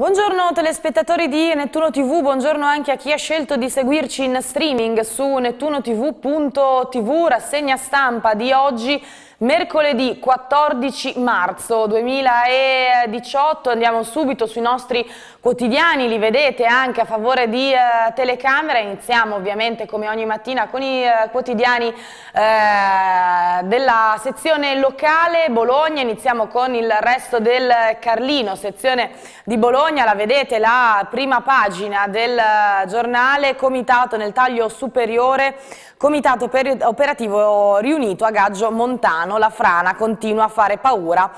Buongiorno telespettatori di Nettuno TV, buongiorno anche a chi ha scelto di seguirci in streaming su nettunotv.tv, rassegna stampa di oggi Mercoledì 14 marzo 2018 andiamo subito sui nostri quotidiani, li vedete anche a favore di eh, telecamera, iniziamo ovviamente come ogni mattina con i eh, quotidiani eh, della sezione locale Bologna, iniziamo con il resto del Carlino, sezione di Bologna, la vedete la prima pagina del eh, giornale, comitato nel taglio superiore Comitato operativo riunito a Gaggio Montano, la frana continua a fare paura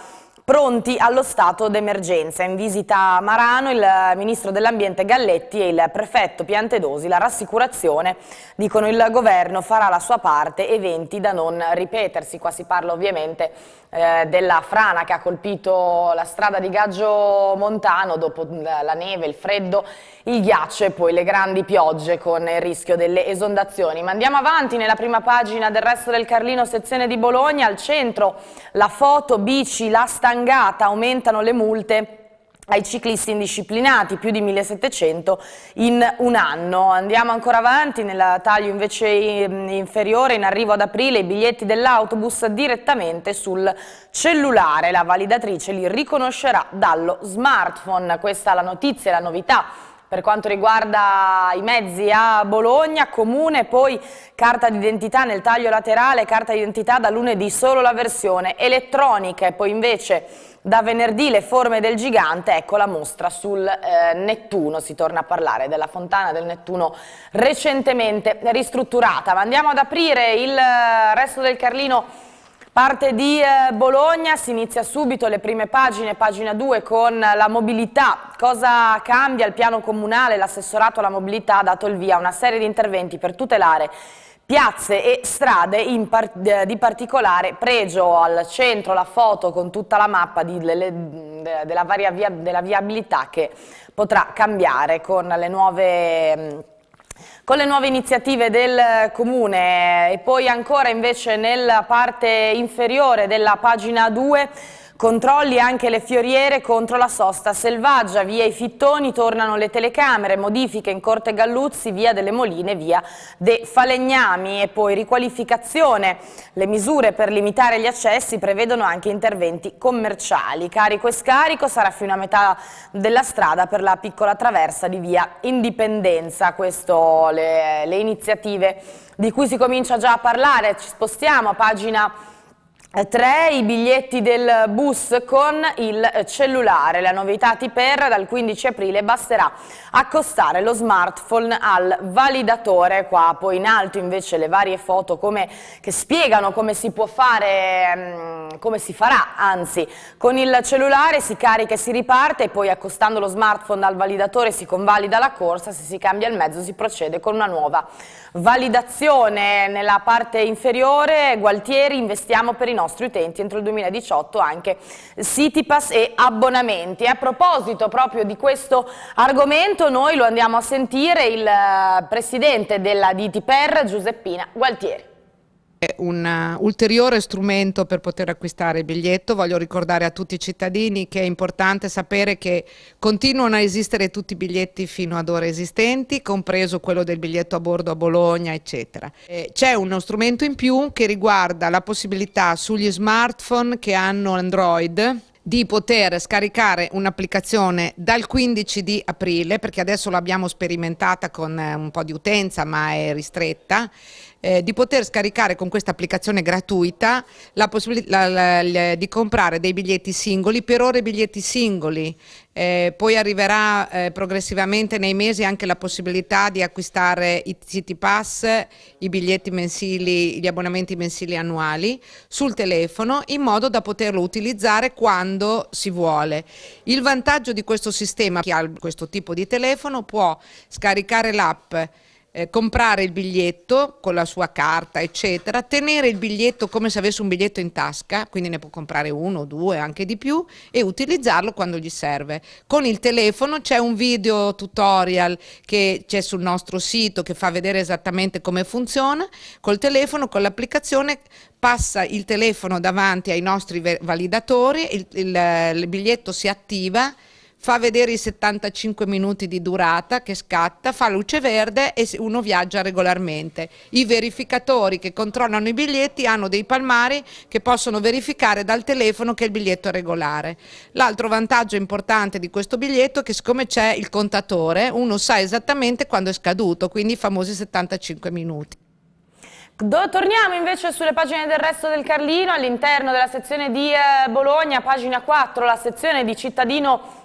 pronti allo stato d'emergenza. In visita a Marano il ministro dell'ambiente Galletti e il prefetto Piantedosi la rassicurazione, dicono il governo farà la sua parte, eventi da non ripetersi. Qua si parla ovviamente eh, della frana che ha colpito la strada di Gaggio Montano dopo la neve, il freddo, il ghiaccio e poi le grandi piogge con il rischio delle esondazioni. Ma andiamo avanti nella prima pagina del resto del Carlino, sezione di Bologna, al centro la foto, bici, la stangata, aumentano le multe ai ciclisti indisciplinati, più di 1700 in un anno. Andiamo ancora avanti, nel taglio invece inferiore, in arrivo ad aprile, i biglietti dell'autobus direttamente sul cellulare. La validatrice li riconoscerà dallo smartphone. Questa è la notizia, la novità per quanto riguarda i mezzi a Bologna, comune, poi carta d'identità nel taglio laterale, carta d'identità da lunedì solo la versione elettronica e poi invece da venerdì le forme del gigante, ecco la mostra sul eh, Nettuno, si torna a parlare della fontana del Nettuno recentemente ristrutturata. Ma andiamo ad aprire il eh, resto del Carlino, parte di eh, Bologna, si inizia subito le prime pagine, pagina 2 con la mobilità. Cosa cambia il piano comunale? L'assessorato alla mobilità ha dato il via a una serie di interventi per tutelare piazze e strade par eh, di particolare pregio al centro, la foto con tutta la mappa di, delle, della, varia via, della viabilità che potrà cambiare con le nuove... Mm, con le nuove iniziative del Comune e poi ancora invece nella parte inferiore della pagina 2 Controlli anche le fioriere contro la sosta selvaggia, via i fittoni tornano le telecamere, modifiche in Corte Galluzzi, via delle Moline, via De Falegnami e poi riqualificazione. Le misure per limitare gli accessi prevedono anche interventi commerciali. Carico e scarico sarà fino a metà della strada per la piccola traversa di via Indipendenza. Queste le, le iniziative di cui si comincia già a parlare. Ci spostiamo a pagina 3 eh, i biglietti del bus con il cellulare, la novità TPR dal 15 aprile basterà accostare lo smartphone al validatore, qua poi in alto invece le varie foto come, che spiegano come si può fare, mm, come si farà anzi, con il cellulare si carica e si riparte e poi accostando lo smartphone al validatore si convalida la corsa, se si cambia il mezzo si procede con una nuova validazione. Nella parte inferiore Gualtieri investiamo per i nostri utenti entro il 2018 anche Citypass e abbonamenti. A proposito proprio di questo argomento noi lo andiamo a sentire il eh, presidente della DTPR Giuseppina Gualtieri un uh, ulteriore strumento per poter acquistare il biglietto. Voglio ricordare a tutti i cittadini che è importante sapere che continuano a esistere tutti i biglietti fino ad ora esistenti, compreso quello del biglietto a bordo a Bologna, eccetera. Eh, c'è uno strumento in più che riguarda la possibilità sugli smartphone che hanno Android di poter scaricare un'applicazione dal 15 di aprile, perché adesso l'abbiamo sperimentata con eh, un po' di utenza, ma è ristretta, eh, di poter scaricare con questa applicazione gratuita la possibilità eh, di comprare dei biglietti singoli, per ora biglietti singoli, eh, poi arriverà eh, progressivamente nei mesi anche la possibilità di acquistare i City Pass, i biglietti mensili, gli abbonamenti mensili annuali sul telefono in modo da poterlo utilizzare quando si vuole. Il vantaggio di questo sistema, chi ha questo tipo di telefono può scaricare l'app eh, comprare il biglietto con la sua carta, eccetera, tenere il biglietto come se avesse un biglietto in tasca, quindi ne può comprare uno, due, anche di più, e utilizzarlo quando gli serve. Con il telefono c'è un video tutorial che c'è sul nostro sito che fa vedere esattamente come funziona. Col telefono, con l'applicazione passa il telefono davanti ai nostri validatori, il, il, eh, il biglietto si attiva fa vedere i 75 minuti di durata che scatta, fa luce verde e uno viaggia regolarmente. I verificatori che controllano i biglietti hanno dei palmari che possono verificare dal telefono che il biglietto è regolare. L'altro vantaggio importante di questo biglietto è che siccome c'è il contatore, uno sa esattamente quando è scaduto, quindi i famosi 75 minuti. torniamo invece sulle pagine del resto del Carlino, all'interno della sezione di eh, Bologna, pagina 4, la sezione di cittadino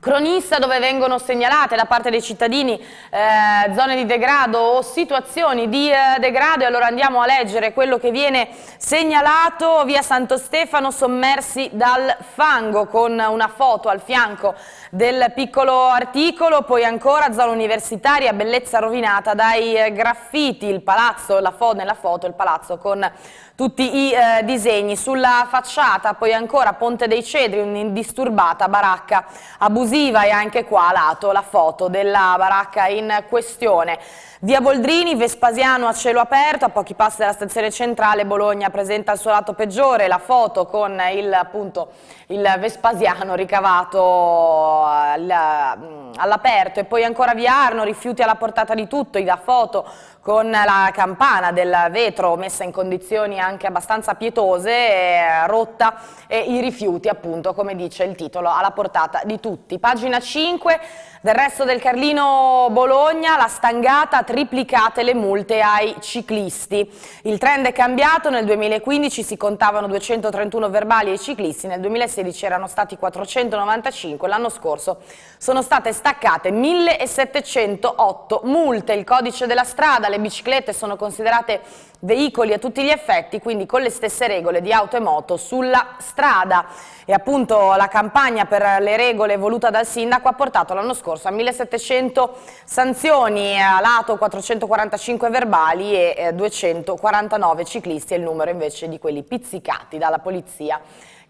Cronista dove vengono segnalate da parte dei cittadini eh, zone di degrado o situazioni di eh, degrado e allora andiamo a leggere quello che viene segnalato via Santo Stefano sommersi dal fango con una foto al fianco del piccolo articolo, poi ancora zona universitaria, bellezza rovinata dai eh, graffiti, il palazzo, la fo nella foto il palazzo con tutti i eh, disegni sulla facciata, poi ancora Ponte dei Cedri, un'indisturbata baracca abusiva e anche qua a lato la foto della baracca in questione. Via Boldrini, Vespasiano a cielo aperto, a pochi passi dalla stazione centrale Bologna presenta il suo lato peggiore, la foto con il, appunto, il Vespasiano ricavato Mm, all'aperto e poi ancora via Arno, rifiuti alla portata di tutto, i da foto con la campana del vetro messa in condizioni anche abbastanza pietose, eh, rotta e i rifiuti appunto come dice il titolo alla portata di tutti. Pagina 5 del resto del Carlino Bologna, la stangata triplicate le multe ai ciclisti. Il trend è cambiato, nel 2015 si contavano 231 verbali ai ciclisti, nel 2016 erano stati 495, l'anno scorso sono state staccate 1708 multe, il codice della strada, le biciclette sono considerate veicoli a tutti gli effetti, quindi con le stesse regole di auto e moto sulla strada. E appunto la campagna per le regole voluta dal sindaco ha portato l'anno scorso a 1700 sanzioni, a lato 445 verbali e 249 eh, ciclisti, è il numero invece di quelli pizzicati dalla polizia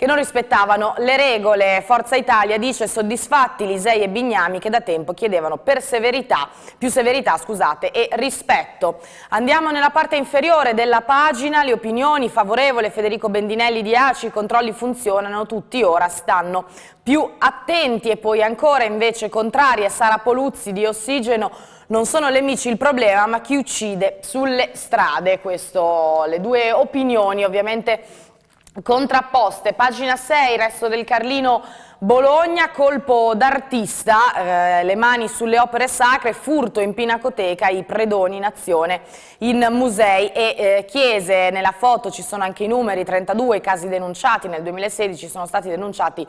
che non rispettavano le regole. Forza Italia dice soddisfatti Lisei e Bignami che da tempo chiedevano per severità, più severità scusate, e rispetto. Andiamo nella parte inferiore della pagina, le opinioni favorevole Federico Bendinelli di ACI, i controlli funzionano, tutti ora stanno più attenti e poi ancora invece contraria Sara Poluzzi di Ossigeno non sono le amici il problema ma chi uccide sulle strade, questo le due opinioni ovviamente contrapposte. Pagina 6, resto del Carlino Bologna, colpo d'artista, eh, le mani sulle opere sacre, furto in pinacoteca, i predoni in azione in musei e eh, chiese. Nella foto ci sono anche i numeri, 32 casi denunciati nel 2016 sono stati denunciati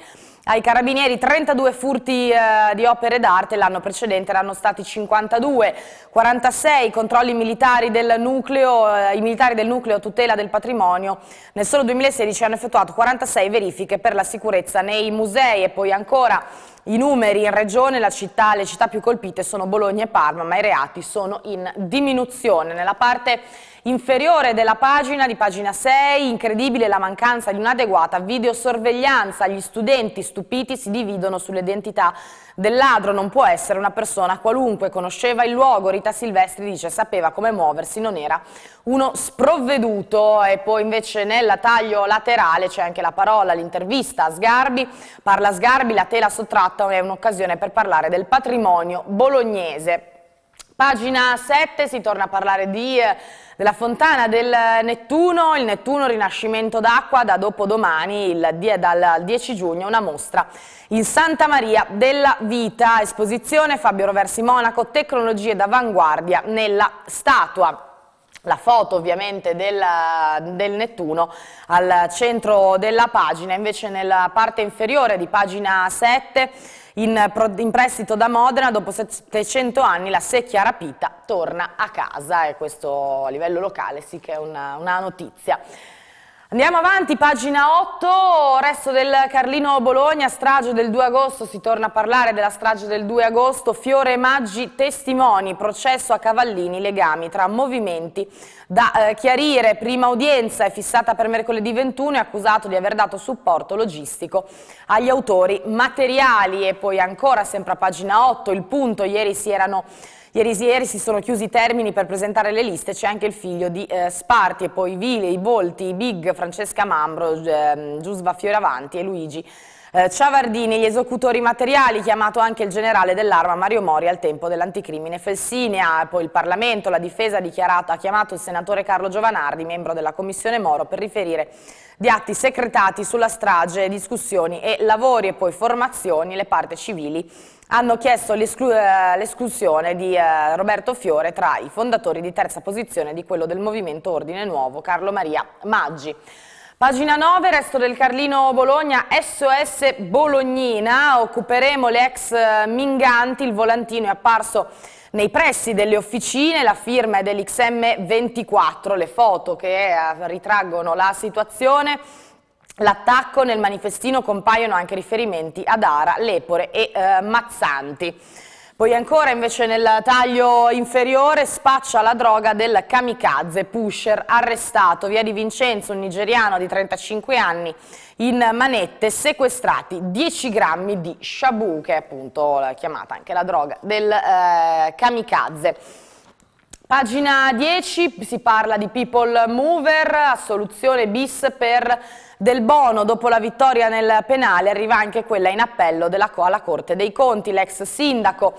ai carabinieri, 32 furti eh, di opere d'arte, l'anno precedente erano stati 52, 46 controlli militari del nucleo, eh, i militari del nucleo tutela del patrimonio, nel solo 2016 hanno effettuato 46 verifiche per la sicurezza nei musei e poi ancora i numeri in regione, città, le città più colpite sono Bologna e Parma, ma i reati sono in diminuzione. Nella parte Inferiore della pagina, di pagina 6, incredibile la mancanza di un'adeguata videosorveglianza. Gli studenti stupiti si dividono sull'identità del ladro. Non può essere una persona qualunque. Conosceva il luogo. Rita Silvestri dice sapeva come muoversi, non era uno sprovveduto. E poi invece nel taglio laterale c'è anche la parola, l'intervista a Sgarbi. Parla Sgarbi, la tela sottratta è un'occasione per parlare del patrimonio bolognese. Pagina 7 si torna a parlare di... Eh, della fontana del Nettuno, il Nettuno Rinascimento d'acqua da dopodomani, il, dal 10 giugno, una mostra in Santa Maria della Vita, esposizione Fabio Roversi Monaco, tecnologie d'avanguardia nella statua la foto ovviamente del, del, Nettuno al centro della pagina, invece nella parte inferiore di pagina 7 in, in prestito da Modena dopo 700 anni la secchia rapita torna a casa e questo a livello locale sì che è una, una notizia. Andiamo avanti, pagina 8, resto del Carlino Bologna, strage del 2 agosto, si torna a parlare della strage del 2 agosto, Fiore Maggi testimoni, processo a Cavallini, legami tra movimenti da eh, chiarire, prima udienza è fissata per mercoledì 21 è accusato di aver dato supporto logistico agli autori materiali e poi ancora sempre a pagina 8 il punto, ieri si erano Ieri ieri si sono chiusi i termini per presentare le liste, c'è anche il figlio di eh, Sparti e poi Vile, i Volti, i Big, Francesca Mambro, eh, Giusva Fioravanti e Luigi eh, Ciavardini, gli esecutori materiali, chiamato anche il generale dell'arma Mario Mori al tempo dell'anticrimine Felsinea, ah, poi il Parlamento, la difesa ha, ha chiamato il senatore Carlo Giovanardi, membro della Commissione Moro, per riferire di atti secretati sulla strage, discussioni e lavori e poi formazioni, le parti civili hanno chiesto eh, l'esclusione di eh, Roberto Fiore tra i fondatori di terza posizione di quello del Movimento Ordine Nuovo, Carlo Maria Maggi. Pagina 9, resto del Carlino Bologna, SOS Bolognina, occuperemo le ex eh, Minganti, il volantino è apparso nei pressi delle officine, la firma è dell'XM24, le foto che ritraggono la situazione l'attacco nel manifestino compaiono anche riferimenti ad Ara, Lepore e eh, Mazzanti. Poi ancora invece nel taglio inferiore spaccia la droga del kamikaze, pusher, arrestato, via di Vincenzo, un nigeriano di 35 anni, in manette sequestrati 10 grammi di shabu, che è appunto chiamata anche la droga del eh, kamikaze. Pagina 10 si parla di people mover, assoluzione bis per del Bono dopo la vittoria nel penale arriva anche quella in appello della alla Corte dei Conti. L'ex sindaco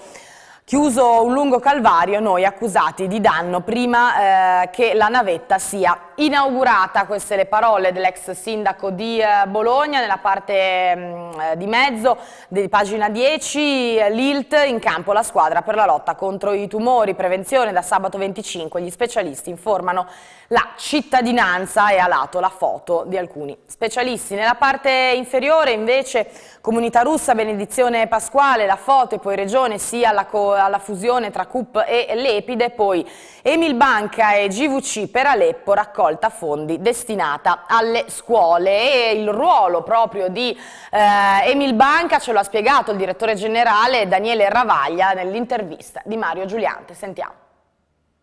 Chiuso un lungo calvario, noi accusati di danno prima eh, che la navetta sia inaugurata. Queste le parole dell'ex sindaco di eh, Bologna nella parte mh, mm, eh, di mezzo di pagina 10, l'ILT in campo la squadra per la lotta contro i tumori, prevenzione da sabato 25. Gli specialisti informano la cittadinanza e a lato la foto di alcuni specialisti. Nella parte inferiore invece Comunità russa, benedizione pasquale, la foto e poi Regione, sì alla, alla fusione tra CUP e Lepide, poi Emil Banca e GVC per Aleppo, raccolta fondi destinata alle scuole. E il ruolo proprio di eh, Emil Banca ce lo ha spiegato il direttore generale Daniele Ravaglia nell'intervista di Mario Giuliante. Sentiamo.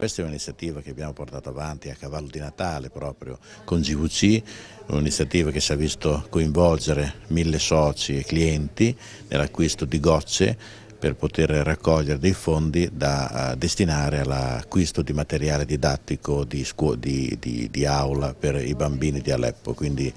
Questa è un'iniziativa che abbiamo portato avanti a cavallo di Natale proprio con GVC, un'iniziativa che si è visto coinvolgere mille soci e clienti nell'acquisto di gocce per poter raccogliere dei fondi da eh, destinare all'acquisto di materiale didattico di, di, di, di aula per i bambini di Aleppo. Quindi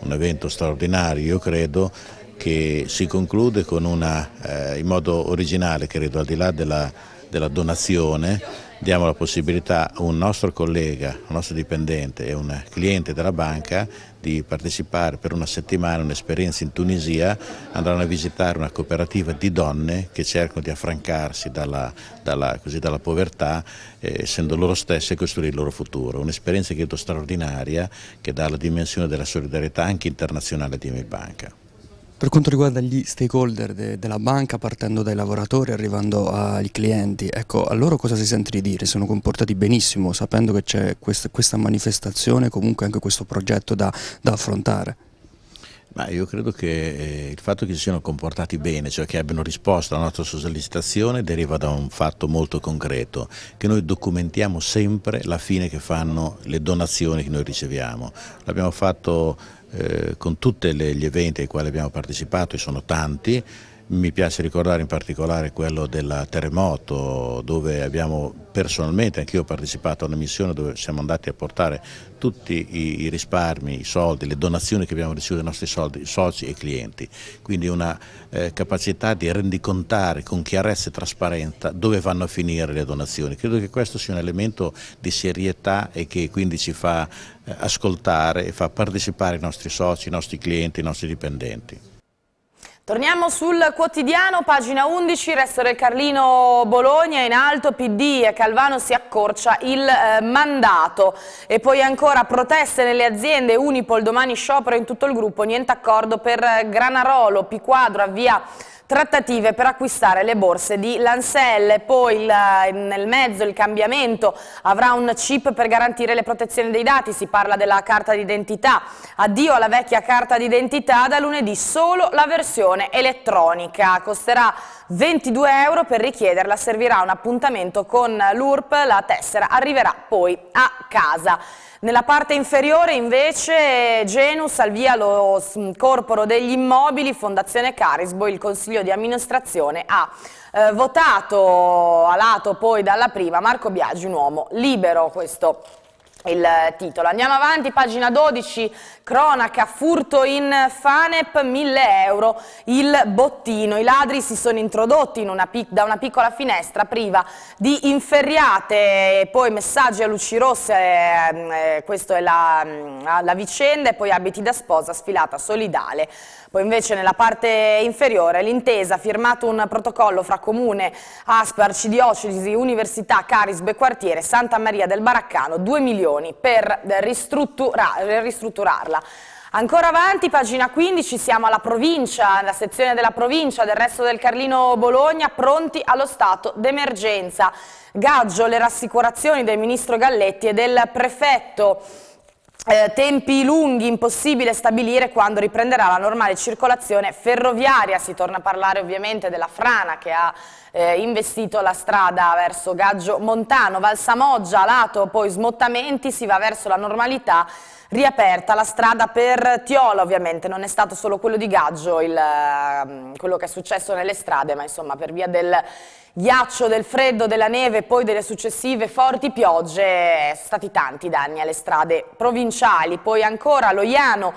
un evento straordinario, io credo, che si conclude con una, eh, in modo originale, credo, al di là della, della donazione diamo la possibilità a un nostro collega, un nostro dipendente e un cliente della banca di partecipare per una settimana a un'esperienza in Tunisia, andranno a visitare una cooperativa di donne che cercano di affrancarsi dalla, dalla, così, dalla povertà, eh, essendo loro stesse e costruire il loro futuro. Un'esperienza credo straordinaria che dà la dimensione della solidarietà anche internazionale di Banca. Per quanto riguarda gli stakeholder de della banca, partendo dai lavoratori, arrivando ai clienti, ecco, a loro cosa si sente di dire? Sono comportati benissimo, sapendo che c'è quest questa manifestazione, comunque anche questo progetto da, da affrontare? Ma io credo che eh, il fatto che si siano comportati bene, cioè che abbiano risposto alla nostra sollecitazione, deriva da un fatto molto concreto, che noi documentiamo sempre la fine che fanno le donazioni che noi riceviamo. L'abbiamo fatto eh, con tutti gli eventi ai quali abbiamo partecipato, e sono tanti, mi piace ricordare in particolare quello del terremoto dove abbiamo personalmente, anch'io ho partecipato a una missione dove siamo andati a portare tutti i risparmi, i soldi, le donazioni che abbiamo ricevuto dai nostri soldi, soci e clienti. Quindi una eh, capacità di rendicontare con chiarezza e trasparenza dove vanno a finire le donazioni. Credo che questo sia un elemento di serietà e che quindi ci fa eh, ascoltare e fa partecipare i nostri soci, i nostri clienti, i nostri dipendenti. Torniamo sul quotidiano, pagina 11, resto del Carlino Bologna, in alto PD e Calvano si accorcia il eh, mandato. E poi ancora proteste nelle aziende, Unipol domani sciopero in tutto il gruppo, niente accordo per eh, Granarolo, Piquadro avvia trattative per acquistare le borse di Lansel, poi il, eh, nel mezzo il cambiamento avrà un chip per garantire le protezioni dei dati, si parla della carta d'identità, addio alla vecchia carta d'identità, da lunedì solo la versione elettronica, costerà 22 euro per richiederla, servirà un appuntamento con l'URP, la tessera arriverà poi a casa. Nella parte inferiore invece Genus al via lo corporo degli immobili, Fondazione Carisbo, il consiglio di amministrazione ha eh, votato, lato poi dalla prima, Marco Biagi un uomo libero, questo il titolo. Andiamo avanti, pagina 12, cronaca, furto in Fanep, 1000 euro, il bottino. I ladri si sono introdotti in una da una piccola finestra priva di inferriate, poi messaggi a luci rosse, ehm, eh, questa è la, la vicenda, e poi abiti da sposa, sfilata solidale. Poi invece nella parte inferiore l'intesa ha firmato un protocollo fra Comune, ASP, Arcidiocesi, Università, Carisbe, Quartiere, Santa Maria del Baraccano, 2 milioni per ristruttura, ristrutturarla. Ancora avanti, pagina 15, siamo alla provincia, alla sezione della provincia del resto del Carlino Bologna, pronti allo stato d'emergenza. Gaggio, le rassicurazioni del ministro Galletti e del prefetto eh, tempi lunghi, impossibile stabilire quando riprenderà la normale circolazione ferroviaria, si torna a parlare ovviamente della frana che ha eh, investito la strada verso Gaggio Montano, Valsamoggia, Lato, poi smottamenti, si va verso la normalità riaperta la strada per Tiola ovviamente, non è stato solo quello di Gaggio il, ehm, quello che è successo nelle strade, ma insomma per via del ghiaccio, del freddo, della neve e poi delle successive forti piogge sono stati tanti danni alle strade provinciali, poi ancora Loiano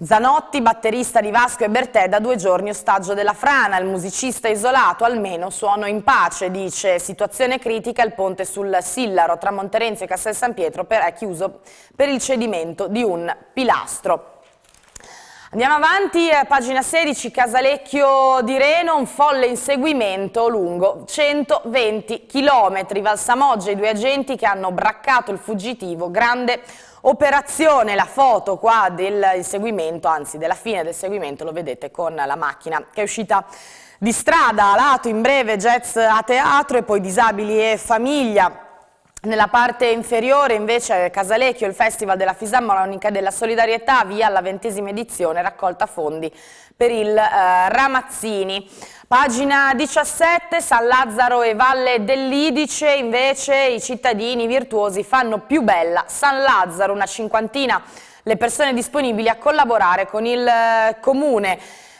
Zanotti, batterista di Vasco e Bertè, da due giorni ostaggio della frana, il musicista isolato, almeno suono in pace, dice. Situazione critica, il ponte sul Sillaro tra Monterenzio e Castel San Pietro per, è chiuso per il cedimento di un pilastro. Andiamo avanti, eh, pagina 16, Casalecchio di Reno, un folle inseguimento lungo 120 km. Valsamoggia, i due agenti che hanno braccato il fuggitivo, grande operazione, la foto qua del seguimento, anzi della fine del seguimento, lo vedete con la macchina che è uscita di strada, a lato, in breve jazz a teatro e poi disabili e famiglia. Nella parte inferiore invece Casalecchio, il Festival della Fisarmonica della Solidarietà, via alla ventesima edizione, raccolta fondi per il eh, Ramazzini. Pagina 17, San Lazzaro e Valle dell'Idice, invece i cittadini virtuosi fanno più bella San Lazzaro, una cinquantina le persone disponibili a collaborare con il eh, comune.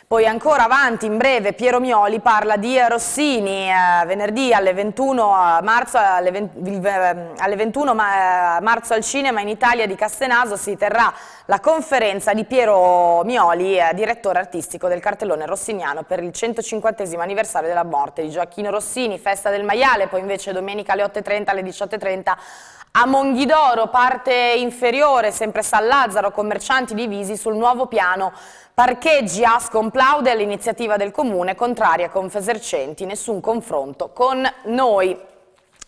Poi ancora avanti, in breve, Piero Mioli parla di Rossini. Eh, venerdì alle 21 eh, marzo, alle 20, eh, alle 21 marzo al cinema in Italia di Castenaso si terrà la conferenza di Piero Mioli, direttore artistico del cartellone rossiniano per il 150 anniversario della morte di Gioacchino Rossini. Festa del maiale, poi invece domenica alle 8.30 alle 18.30. a Monghidoro, parte inferiore, sempre San Lazzaro, commercianti divisi sul nuovo piano Parcheggi Ascom plaude all'iniziativa del Comune contraria con Fesercenti, nessun confronto con noi.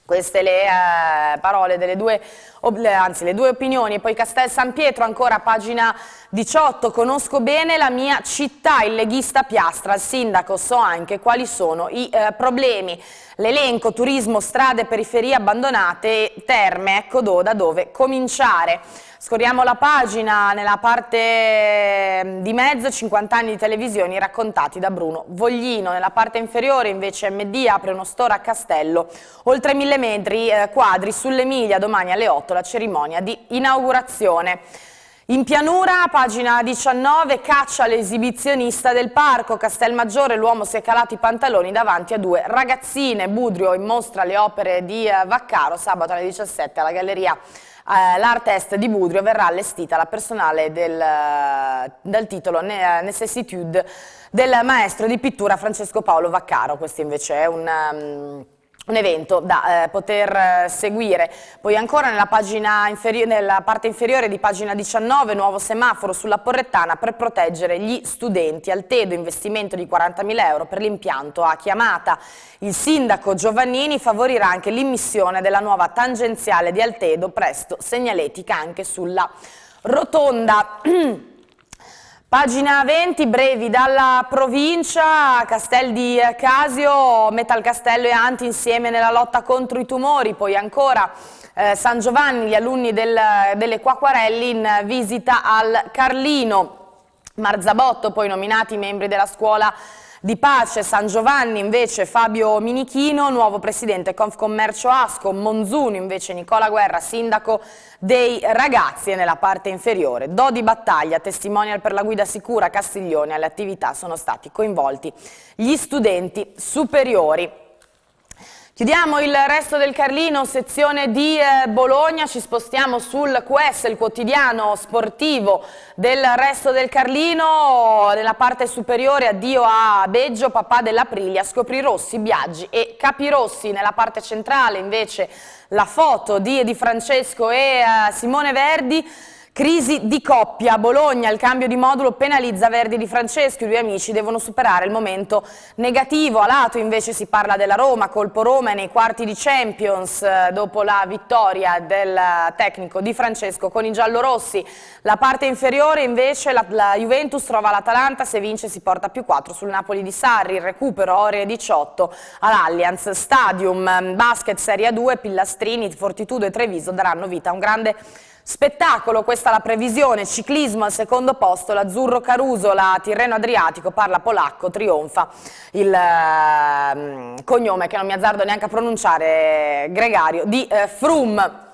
Queste le eh, parole delle due anzi le due opinioni, poi Castel San Pietro ancora pagina 18, conosco bene la mia città, il leghista Piastra, il sindaco, so anche quali sono i eh, problemi, l'elenco, turismo, strade, periferie abbandonate, terme, ecco do, da dove cominciare. Scorriamo la pagina, nella parte ehm, di mezzo 50 anni di televisioni raccontati da Bruno Voglino, nella parte inferiore invece MD apre uno store a Castello, oltre mille metri eh, quadri sull'Emilia domani alle 8 condotto la cerimonia di inaugurazione. In pianura, pagina 19, caccia l'esibizionista del parco. Castelmaggiore, l'uomo si è calato i pantaloni davanti a due ragazzine. Budrio in mostra le opere di eh, Vaccaro sabato alle 17 alla galleria eh, L'art di Budrio verrà allestita la personale del, eh, dal titolo Necessitude del maestro di pittura Francesco Paolo Vaccaro. Questo invece è un... Ehm, un evento da eh, poter eh, seguire. Poi ancora nella, nella, parte inferiore di pagina 19, nuovo semaforo sulla Porrettana per proteggere gli studenti. Al TEDO investimento di 40.000 euro per l'impianto a chiamata. Il sindaco Giovannini favorirà anche l'immissione della nuova tangenziale di Altedo, presto segnaletica anche sulla rotonda. Pagina 20, brevi dalla provincia, Castel di Casio, Metalcastello e Anti insieme nella lotta contro i tumori, poi ancora eh, San Giovanni, gli alunni del, delle Quacquarelli in visita al Carlino, Marzabotto, poi nominati membri della scuola di Pace San Giovanni invece Fabio Minichino, nuovo presidente Confcommercio Asco, Monzuno invece Nicola Guerra, sindaco dei ragazzi e nella parte inferiore. Do di battaglia, testimonial per la guida sicura Castiglione, alle attività sono stati coinvolti gli studenti superiori. Chiudiamo il resto del Carlino, sezione di eh, Bologna, ci spostiamo sul QS, il quotidiano sportivo del resto del Carlino, nella parte superiore addio a Beggio, papà dell'Aprilia, Scoprirossi, Biaggi e Capirossi, nella parte centrale invece la foto di, di Francesco e eh, Simone Verdi, Crisi di coppia, Bologna, il cambio di modulo penalizza Verdi di Francesco, i due amici devono superare il momento negativo, a lato invece si parla della Roma, colpo Roma nei quarti di Champions eh, dopo la vittoria del eh, tecnico di Francesco con i giallorossi, la parte inferiore invece la, la Juventus trova l'Atalanta, se vince si porta più 4 sul Napoli di Sarri, il recupero ore 18 all'Allianz Stadium, mm, basket Serie 2, Pillastrini, Fortitudo e Treviso daranno vita a un grande Spettacolo, questa la previsione, ciclismo al secondo posto, l'Azzurro Caruso, la Tirreno Adriatico, parla polacco, trionfa, il eh, cognome che non mi azzardo neanche a pronunciare, Gregario, di eh, Frum.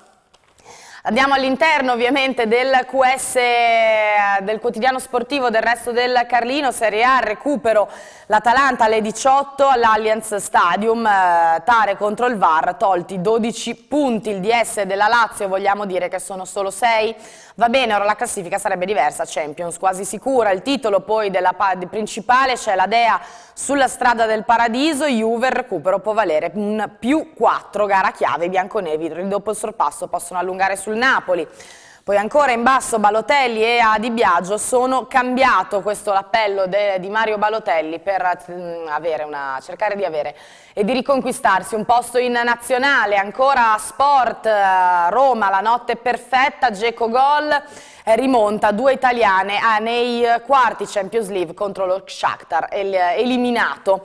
Andiamo all'interno ovviamente del QS eh, del quotidiano sportivo del resto del Carlino, Serie A, recupero l'Atalanta alle 18 all'Allianz Stadium, eh, Tare contro il VAR, tolti 12 punti, il DS della Lazio vogliamo dire che sono solo 6, va bene, ora la classifica sarebbe diversa, Champions quasi sicura, il titolo poi della principale c'è la Dea sulla strada del paradiso, Juve, recupero può valere un più 4, gara chiave, i bianconeri dopo il sorpasso possono allungare sul Napoli. Poi ancora in basso Balotelli e a Di Biagio sono cambiato questo l'appello di Mario Balotelli per mm, una, cercare di avere e di riconquistarsi un posto in nazionale. Ancora sport, eh, Roma, la notte perfetta, Geco gol, eh, rimonta due italiane ah, nei quarti Champions League contro lo Shakhtar, eliminato.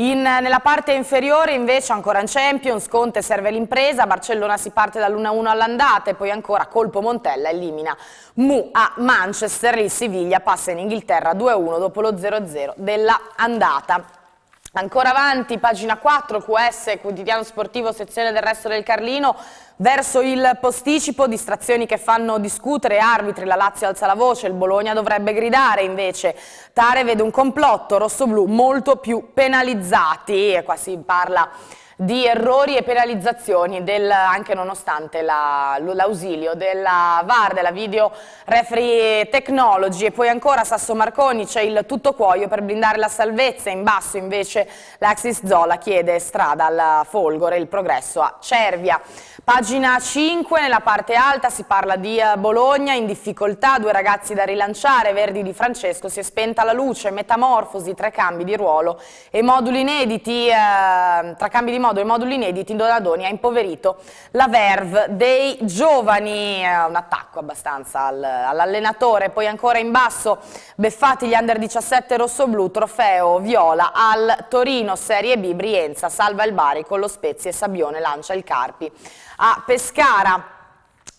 In, eh, nella parte inferiore invece ancora in Champions, Conte serve l'impresa, Barcellona si parte dall'1-1 all'andata e poi ancora colpo Montella elimina Mu a Manchester, il Siviglia passa in Inghilterra 2-1 dopo lo 0-0 dell'andata. Ancora avanti, pagina 4, QS, quotidiano sportivo, sezione del resto del Carlino, Verso il posticipo, distrazioni che fanno discutere arbitri, la Lazio alza la voce, il Bologna dovrebbe gridare invece. Tare vede un complotto, rossoblù molto più penalizzati, e qua si parla di errori e penalizzazioni del, anche nonostante l'ausilio la, della VAR, della Video Referee Technology e poi ancora Sasso Marconi c'è il tutto cuoio per blindare la salvezza, in basso invece l'Axis Zola chiede strada al Folgore, il progresso a Cervia. Pagina 5, nella parte alta si parla di eh, Bologna, in difficoltà, due ragazzi da rilanciare, Verdi di Francesco, si è spenta la luce, metamorfosi, tre cambi di ruolo e moduli inediti, eh, tra cambi di moduli modo il modulo inediti Doradoni ha impoverito la verve dei giovani, un attacco abbastanza al, all'allenatore, poi ancora in basso Beffati gli under 17 rosso-blu, trofeo viola al Torino, Serie B, Brienza, salva il Bari con lo Spezia e Sabione lancia il Carpi a Pescara.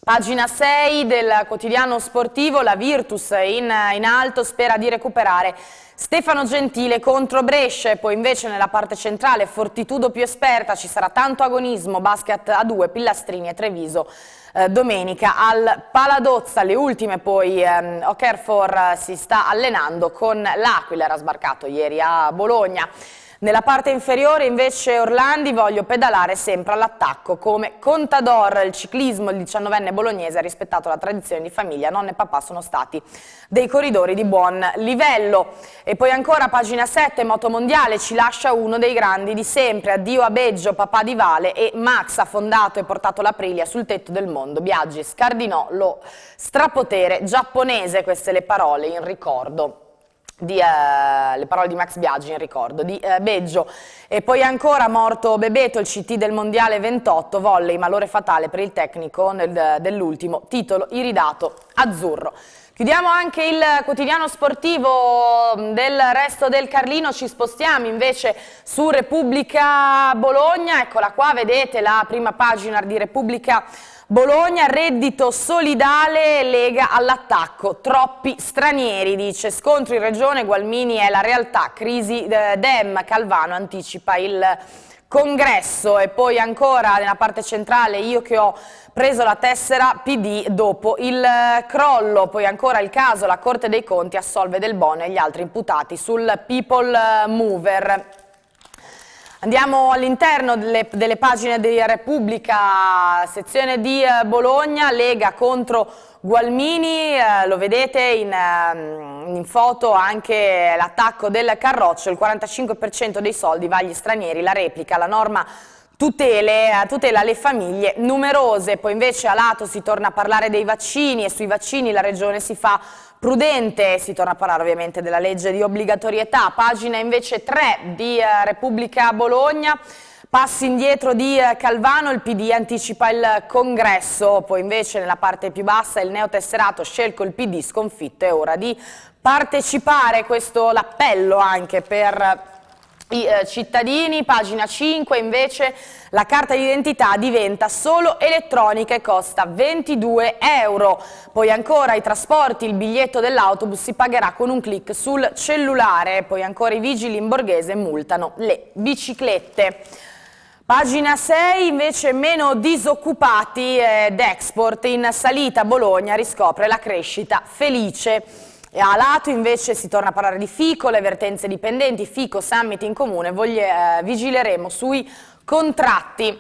Pagina 6 del quotidiano sportivo, la Virtus in, in alto spera di recuperare Stefano Gentile contro Brescia e poi invece nella parte centrale Fortitudo più esperta, ci sarà tanto agonismo, basket a due, Pillastrini e Treviso eh, domenica al Paladozza, le ultime poi ehm, Okerfor si sta allenando con l'Aquila, era sbarcato ieri a Bologna. Nella parte inferiore invece Orlandi voglio pedalare sempre all'attacco come Contador, il ciclismo, il 19enne bolognese ha rispettato la tradizione di famiglia, nonna e papà sono stati dei corridori di buon livello. E poi ancora pagina 7, Motomondiale, ci lascia uno dei grandi di sempre, addio a Beggio, papà di Vale e Max ha fondato e portato l'Aprilia sul tetto del mondo, Biaggi scardinò lo strapotere giapponese, queste le parole in ricordo di, eh, le parole di Max Biaggi in ricordo di eh, Beggio e poi ancora morto Bebeto il CT del mondiale 28 volley malore fatale per il tecnico dell'ultimo titolo iridato azzurro Chiudiamo anche il quotidiano sportivo mm, del resto del Carlino, ci spostiamo invece su Repubblica Bologna, eccola qua, vedete la prima pagina di Repubblica Bologna Bologna, reddito solidale, Lega all'attacco, troppi stranieri, dice scontro in regione, Gualmini è la realtà, crisi eh, Dem, Calvano anticipa il congresso e poi ancora nella parte centrale io che ho preso la tessera PD dopo il eh, crollo, poi ancora il caso, la Corte dei Conti assolve Del Bono e gli altri imputati sul People Mover. Andiamo all'interno delle, delle, pagine di Repubblica, sezione di eh, Bologna, Lega contro Gualmini, eh, lo vedete in, ehm, in foto anche l'attacco del Carroccio, il 45% dei soldi va agli stranieri, la replica, la norma tutele, eh, tutela le famiglie numerose. Poi invece a lato si torna a parlare dei vaccini e sui vaccini la Regione si fa prudente, si torna a parlare ovviamente della legge di obbligatorietà, pagina invece 3 di eh, Repubblica Bologna, Passi indietro di eh, Calvano, il PD anticipa il congresso, poi invece nella parte più bassa il neotesserato scelgo il PD sconfitto, è ora di partecipare, questo l'appello anche per i eh, cittadini, pagina 5 invece la carta d'identità diventa solo elettronica e costa 22 euro. Poi ancora i trasporti, il biglietto dell'autobus si pagherà con un clic sul cellulare, poi ancora i vigili in borghese multano le biciclette. Pagina 6 invece meno disoccupati eh, d'export in salita Bologna riscopre la crescita felice. E a lato invece si torna a parlare di FICO, le vertenze dipendenti, FICO, summit in comune, voglie, eh, vigileremo sui contratti.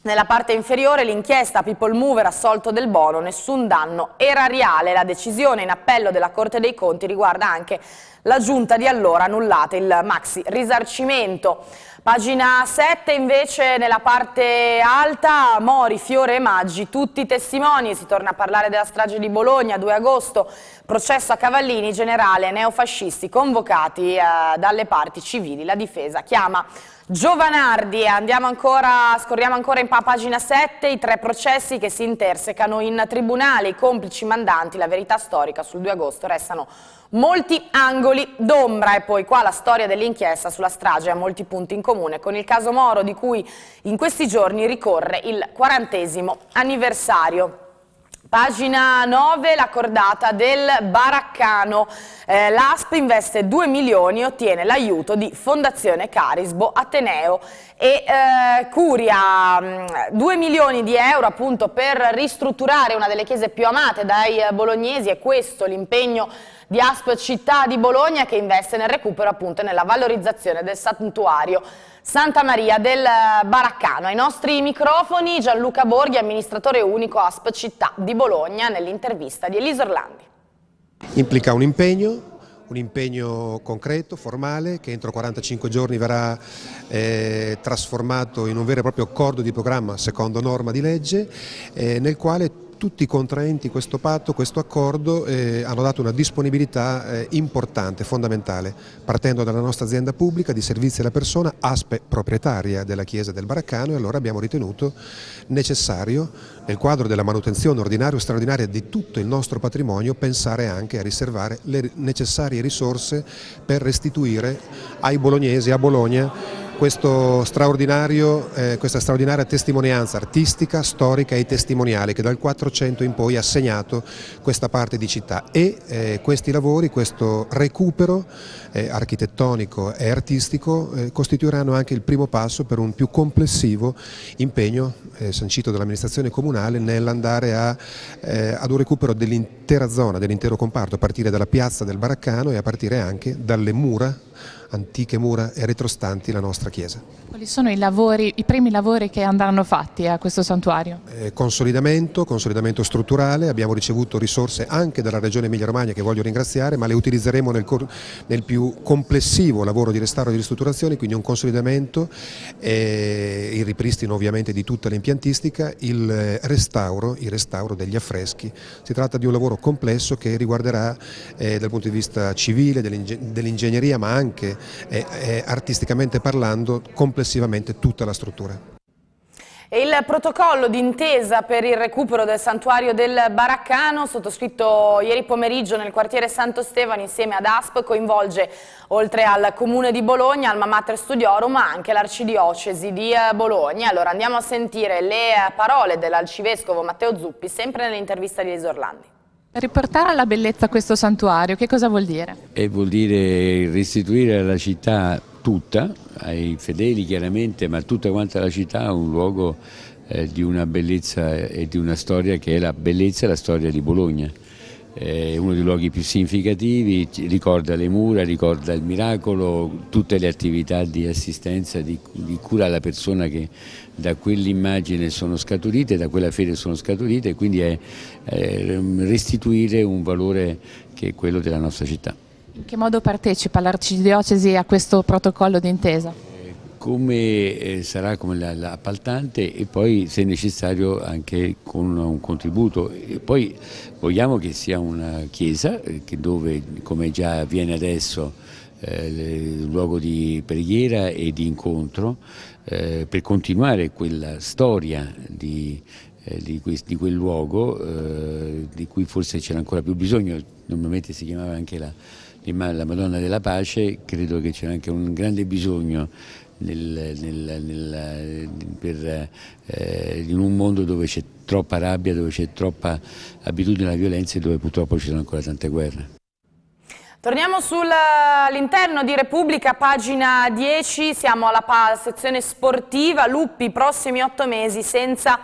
Nella parte inferiore l'inchiesta People Mover assolto del bono, nessun danno erariale. La decisione in appello della Corte dei Conti riguarda anche la giunta di allora annullata il maxi risarcimento. Pagina 7 invece nella parte alta, Mori, Fiore e Maggi, tutti testimoni, si torna a parlare della strage di Bologna, 2 agosto, processo a Cavallini, generale, neofascisti convocati eh, dalle parti civili, la difesa chiama Giovanardi, ancora, scorriamo ancora in pagina 7 i tre processi che si intersecano in tribunale, i complici mandanti, la verità storica sul 2 agosto restano Molti angoli d'ombra e poi qua la storia dell'inchiesta sulla strage ha molti punti in comune con il caso Moro di cui in questi giorni ricorre il quarantesimo anniversario. Pagina 9, la cordata del Baraccano. Eh, L'ASP investe 2 milioni e ottiene l'aiuto di Fondazione Carisbo, Ateneo e eh, Curia. 2 mm, milioni di euro appunto per ristrutturare una delle chiese più amate dai eh, bolognesi e questo l'impegno di Asp Città di Bologna che investe nel recupero appunto e nella valorizzazione del santuario Santa Maria del Baraccano. Ai nostri microfoni Gianluca Borghi, amministratore unico Asp Città di Bologna nell'intervista di Elisa Orlandi. Implica un impegno, un impegno concreto, formale, che entro 45 giorni verrà eh, trasformato in un vero e proprio accordo di programma secondo norma di legge, eh, nel quale tutti i contraenti questo patto, questo accordo eh, hanno dato una disponibilità eh, importante, fondamentale, partendo dalla nostra azienda pubblica di servizi alla persona, ASPE proprietaria della chiesa del Baraccano e allora abbiamo ritenuto necessario nel quadro della manutenzione ordinaria o straordinaria di tutto il nostro patrimonio pensare anche a riservare le necessarie risorse per restituire ai bolognesi, a Bologna, eh, questa straordinaria testimonianza artistica, storica e testimoniale che dal 400 in poi ha segnato questa parte di città e eh, questi lavori, questo recupero eh, architettonico e artistico eh, costituiranno anche il primo passo per un più complessivo impegno eh, sancito dall'amministrazione comunale nell'andare eh, ad un recupero dell'intera zona, dell'intero comparto, a partire dalla piazza del Baraccano e a partire anche dalle mura antiche mura e retrostanti la nostra chiesa. Quali sono i, lavori, i primi lavori che andranno fatti a questo santuario? Eh, consolidamento, consolidamento strutturale, abbiamo ricevuto risorse anche dalla regione Emilia Romagna che voglio ringraziare, ma le utilizzeremo nel, nel più complessivo lavoro di restauro e di ristrutturazione, quindi un consolidamento, eh, il ripristino ovviamente di tutta l'impiantistica, il restauro, il restauro degli affreschi. Si tratta di un lavoro complesso che riguarderà eh, dal punto di vista civile, dell'ingegneria, ma anche e, e artisticamente parlando complessivamente tutta la struttura. Il protocollo d'intesa per il recupero del santuario del Baraccano, sottoscritto ieri pomeriggio nel quartiere Santo Stefano insieme ad ASP, coinvolge oltre al comune di Bologna, al Mater Studiorum, ma anche l'arcidiocesi di eh, Bologna. Allora andiamo a sentire le eh, parole dell'arcivescovo Matteo Zuppi, sempre nell'intervista di Esorlandi. Riportare alla bellezza questo santuario, che cosa vuol dire? E vuol dire restituire alla città tutta, ai fedeli chiaramente, ma tutta quanta la città un luogo eh, di una bellezza e di una storia che è la bellezza e la storia di Bologna è uno dei luoghi più significativi, ricorda le mura, ricorda il miracolo, tutte le attività di assistenza, di, di cura alla persona che da quell'immagine sono scaturite, da quella fede sono scaturite, e quindi è, è ehm, restituire un valore che è quello della nostra città. In che modo partecipa l'Arcidiocesi a questo protocollo d'intesa? come, eh, sarà come l'appaltante e poi se necessario anche con un contributo. E poi vogliamo che sia una chiesa eh, dove come già avviene adesso eh, luogo di preghiera e di incontro eh, per continuare quella storia di, eh, di, di, quel luogo di cui forse c'era ancora più bisogno, normalmente si chiamava anche la, la Madonna della Pace, credo che c'era anche un grande bisogno nel, nel, nel, per, eh, in un mondo dove c'è troppa rabbia, dove c'è troppa abitudine alla violenza e dove purtroppo ci sono ancora tante guerre. Torniamo sull'interno di Repubblica, pagina 10, siamo alla sezione sportiva, Luppi, prossimi otto mesi senza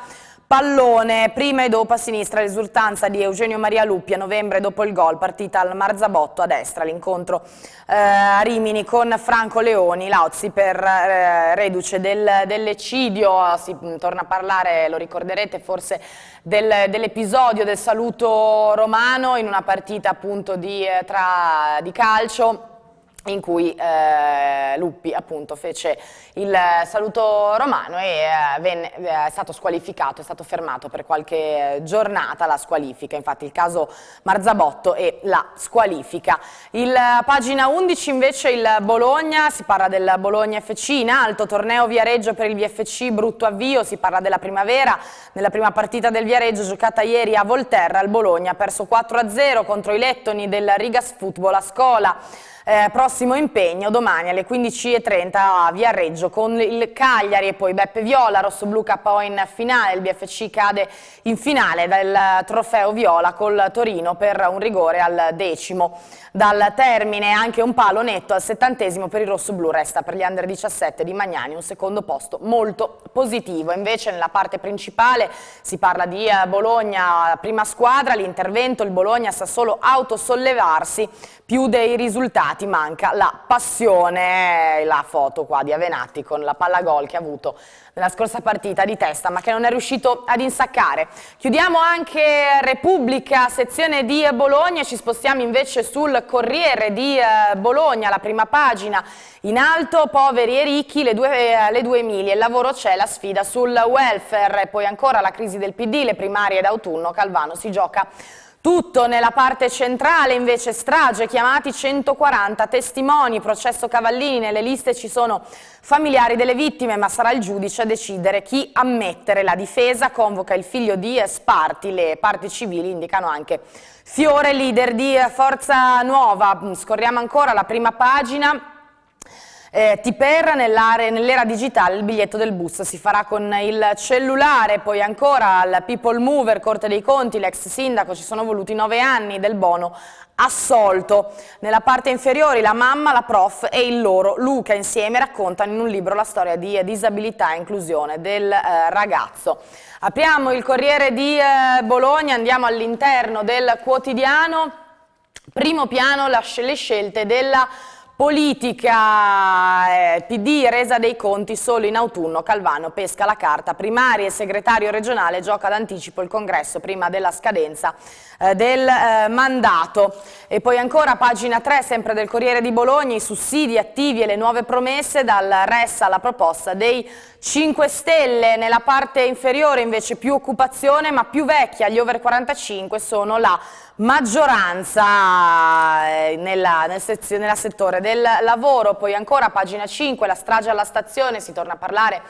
Pallone, prima e dopo a sinistra, risultanza di Eugenio Maria Luppi a novembre dopo il gol, partita al Marzabotto a destra, l'incontro eh, a Rimini con Franco Leoni, Lauzi per eh, reduce del, dell'eccidio, ah, si mm, torna a parlare, lo ricorderete forse, del, dell'episodio del saluto romano in una partita appunto di, eh, tra, di calcio in cui eh, Luppi appunto fece il saluto romano e eh, venne, eh, è stato squalificato, è stato fermato per qualche giornata la squalifica, infatti il caso Marzabotto e la squalifica. Il eh, pagina 11 invece il Bologna, si parla del Bologna FC in alto, torneo Viareggio per il VFC, brutto avvio, si parla della primavera, nella prima partita del Viareggio giocata ieri a Volterra, il Bologna ha perso 4-0 contro i lettoni del Rigas Football a Scola. Eh, prossimo impegno domani alle 15.30 a Viareggio con il Cagliari e poi Beppe Viola, Rosso Blu KO in finale, il BFC cade in finale dal trofeo Viola col Torino per un rigore al decimo. Dal termine anche un palo netto al settantesimo per il Rosso Blu resta per gli under 17 di Magnani un secondo posto molto positivo. Invece nella parte principale si parla di eh, Bologna prima squadra, l'intervento, il Bologna sa solo autosollevarsi più dei risultati manca la passione, eh, la foto qua di Avenatti con la palla gol che ha avuto nella scorsa partita di testa ma che non è riuscito ad insaccare. Chiudiamo anche Repubblica, sezione di Bologna, ci spostiamo invece sul Corriere di eh, Bologna, la prima pagina, in alto poveri e ricchi, le due, eh, le due Emilie, il lavoro c'è, la sfida sul welfare, poi ancora la crisi del PD, le primarie d'autunno, Calvano si gioca tutto nella parte centrale invece strage, chiamati 140 testimoni, processo Cavallini, nelle liste ci sono familiari delle vittime ma sarà il giudice a decidere chi ammettere. La difesa convoca il figlio di Sparti, le parti civili indicano anche Fiore, leader di Forza Nuova. Scorriamo ancora la prima pagina. Eh, Tiperra nell'era digitale il biglietto del bus si farà con il cellulare, poi ancora al People Mover, Corte dei Conti, l'ex sindaco, ci sono voluti nove anni del bono assolto. Nella parte inferiore la mamma, la prof e il loro Luca insieme raccontano in un libro la storia di disabilità e inclusione del eh, ragazzo. Apriamo il Corriere di eh, Bologna, andiamo all'interno del quotidiano, primo piano le scelte della Politica, eh, PD, resa dei conti solo in autunno, Calvano pesca la carta, primaria e segretario regionale gioca d'anticipo il congresso prima della scadenza eh, del eh, mandato. E poi ancora pagina 3 sempre del Corriere di Bologna, i sussidi attivi e le nuove promesse dal RES alla proposta dei 5 Stelle. Nella parte inferiore invece più occupazione ma più vecchia, gli over 45 sono la maggioranza eh, nella, nel sezio, nella settore del lavoro, poi ancora pagina 5, la strage alla stazione, si torna a parlare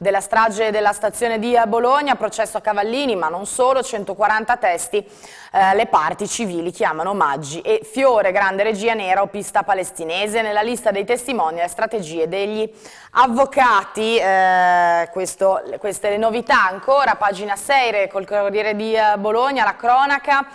della strage della stazione di Bologna, processo a Cavallini, ma non solo, 140 testi, eh, le parti civili chiamano Maggi e Fiore, grande regia nera o pista palestinese, nella lista dei testimoni e strategie degli avvocati, eh, questo, queste le novità ancora, pagina 6 col Corriere di eh, Bologna, la cronaca,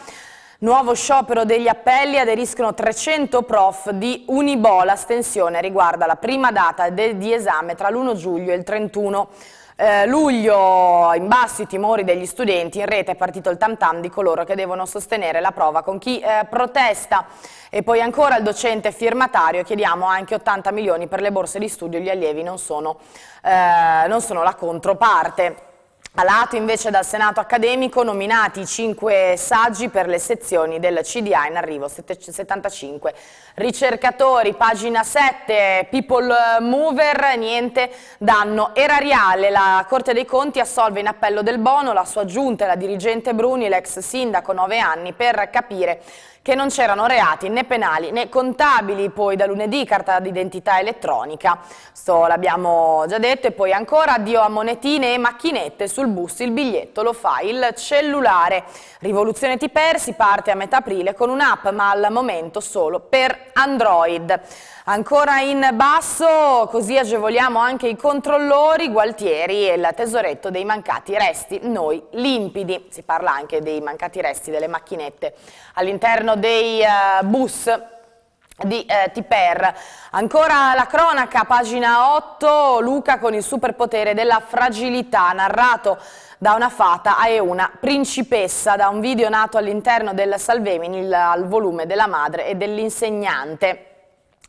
Nuovo sciopero degli appelli, aderiscono 300 prof di Unibo. La stensione riguarda la prima data di esame tra l'1 giugno e il 31 eh, luglio. In basso i timori degli studenti, in rete è partito il tam tam di coloro che devono sostenere la prova con chi eh, protesta. E poi ancora il docente firmatario, chiediamo anche 80 milioni per le borse di studio, gli allievi non sono, eh, non sono la controparte. Alato invece dal Senato accademico nominati i cinque saggi per le sezioni del CDA in arrivo, 75 ricercatori, pagina 7, people mover, niente danno erariale, la Corte dei Conti assolve in appello del Bono, la sua giunta e la dirigente Bruni, l'ex sindaco 9 anni per capire che non c'erano reati né penali né contabili, poi da lunedì carta d'identità elettronica, so, l'abbiamo già detto, e poi ancora addio a monetine e macchinette sul bus, il biglietto lo fa il cellulare. Rivoluzione Tiper si parte a metà aprile con un'app ma al momento solo per Android. Ancora in basso, così agevoliamo anche i controllori, Gualtieri e il tesoretto dei mancati resti, noi limpidi. Si parla anche dei mancati resti delle macchinette all'interno dei uh, bus di eh, Tiper. Ancora la cronaca, pagina 8, Luca con il superpotere della fragilità, narrato da una fata e una principessa, da un video nato all'interno del Salvemini, al volume della madre e dell'insegnante.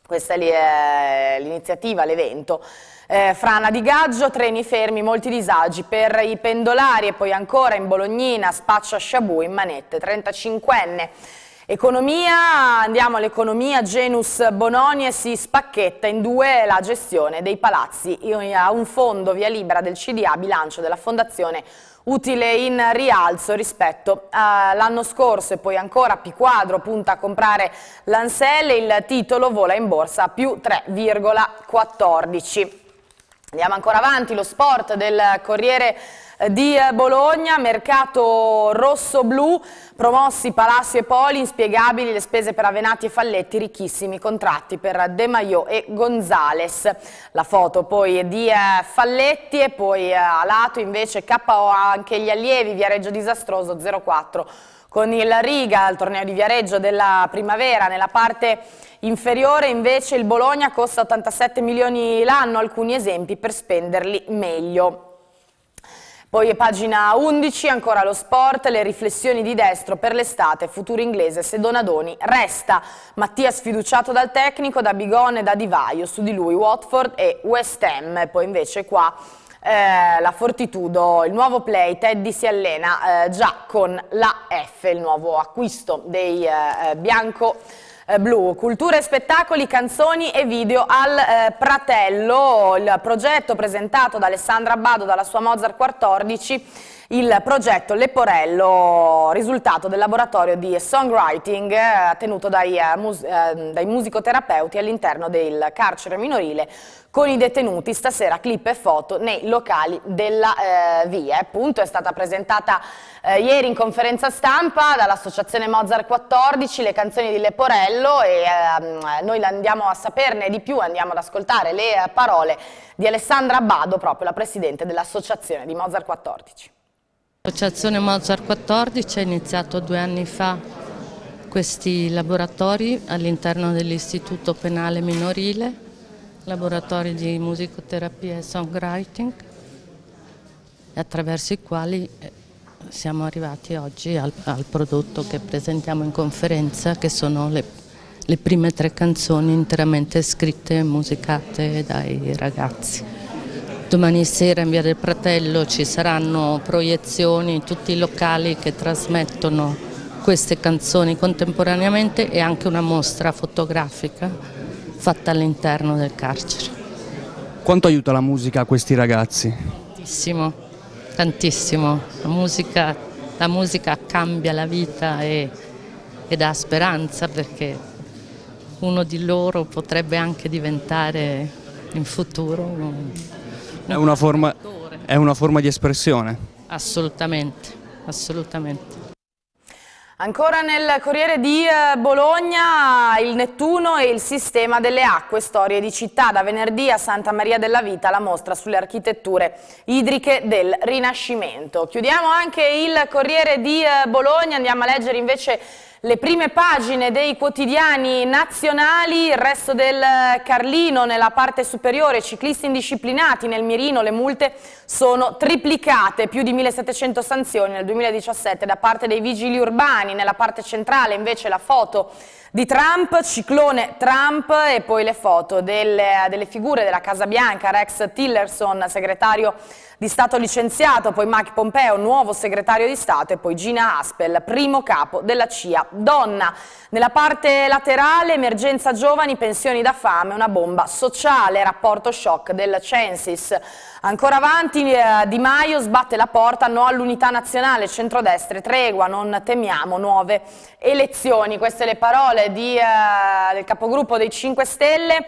Questa lì è l'iniziativa, l'evento. Eh, frana di Gaggio, treni fermi, molti disagi per i pendolari e poi ancora in Bolognina, spaccio a sciabù in manette, 35enne. Economia, andiamo all'economia, Genus Bononie si spacchetta in due la gestione dei palazzi. Ha un fondo via libera del CDA, bilancio della Fondazione utile in rialzo rispetto all'anno eh, scorso e poi ancora Piquadro punta a comprare l'Ansel, il titolo vola in borsa a più 3,14. Andiamo ancora avanti, lo sport del Corriere di eh, Bologna, mercato rosso-blu, promossi Palacio e Poli, inspiegabili le spese per Avenati e Falletti, ricchissimi contratti per De Maio e Gonzales. La foto poi di eh, Falletti e poi eh, a lato invece KO anche gli allievi, Viareggio disastroso 04 con il Riga al torneo di Viareggio della primavera. Nella parte inferiore invece il Bologna costa 87 milioni l'anno, alcuni esempi per spenderli meglio. Poi pagina 11, ancora lo sport, le riflessioni di destro per l'estate, futuro inglese se Donadoni resta. Mattia sfiduciato dal tecnico, da Bigone, da Divaio, su di lui Watford e West Ham. Poi invece qua eh, la Fortitudo, il nuovo play, Teddy si allena eh, già con la F, il nuovo acquisto dei eh, eh Bianco. Eh, blu. Cultura e spettacoli, canzoni e video al eh, Pratello, il progetto presentato da Alessandra Abbado dalla sua Mozart 14 il progetto Leporello, risultato del laboratorio di songwriting eh, tenuto dai, eh, mus eh, dai musicoterapeuti all'interno del carcere minorile con i detenuti, stasera clip e foto nei locali della eh, via. Appunto è stata presentata eh, ieri in conferenza stampa dall'associazione Mozart 14 le canzoni di Leporello e eh, noi andiamo a saperne di più, andiamo ad ascoltare le parole di Alessandra Bado, proprio la presidente dell'associazione di Mozart 14. L'associazione Mozart 14 ha iniziato due anni fa questi laboratori all'interno dell'Istituto Penale Minorile, laboratori di musicoterapia e songwriting, attraverso i quali eh, siamo arrivati oggi al, al prodotto che presentiamo in conferenza, che sono le, le prime tre canzoni interamente scritte e musicate dai ragazzi. Domani sera in Via del Pratello ci saranno proiezioni in tutti i locali che trasmettono queste canzoni contemporaneamente e anche una mostra fotografica fatta all'interno del carcere. Quanto aiuta la musica a questi ragazzi? Tantissimo, tantissimo. La musica, la musica cambia la vita e, e dà speranza perché uno di loro potrebbe anche diventare in futuro un, è una forma, è una forma di espressione? Assolutamente, assolutamente. Ancora nel Corriere di eh, Bologna il Nettuno e il sistema delle acque, storie di città. Da venerdì a Santa Maria della Vita la mostra sulle architetture idriche del Rinascimento. Chiudiamo anche il Corriere di eh, Bologna, andiamo a leggere invece le prime pagine dei quotidiani nazionali, il resto del Carlino nella parte superiore, ciclisti indisciplinati nel mirino, le multe sono triplicate, più di 1700 sanzioni nel 2017 da parte dei vigili urbani, nella parte centrale invece la foto di Trump, ciclone Trump e poi le foto delle, delle figure della Casa Bianca, Rex Tillerson, segretario di Stato licenziato, poi Mike Pompeo, nuovo segretario di Stato e poi Gina Aspel, primo capo della CIA, donna. Nella parte laterale emergenza giovani, pensioni da fame, una bomba sociale, rapporto shock del Censis. Ancora avanti eh, Di Maio sbatte la porta, no all'unità nazionale, centrodestre, tregua, non temiamo nuove elezioni. Queste le parole di, eh, del capogruppo dei 5 Stelle